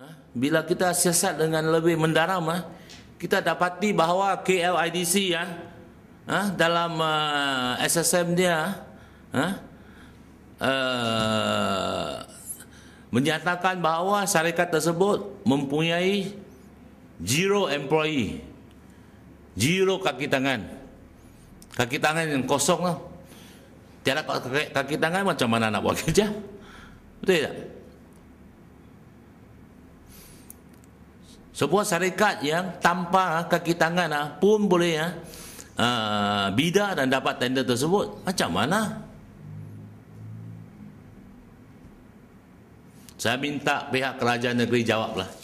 Ha? Bila kita siasat dengan lebih mendalam, ha? kita dapati bahawa KLIDC ya ha? dalam uh, SSM dia uh, menyatakan bahawa syarikat tersebut mempunyai zero employee, zero kaki tangan, kaki tangan yang kosong lah. Tiada kaki tangan macam mana nak buat kerja? Betul tak? sebuah syarikat yang tanpa kaki tangan ah, pun boleh ya ah, ah, bida dan dapat tender tersebut macam mana saya minta pihak kerajaan negeri jawablah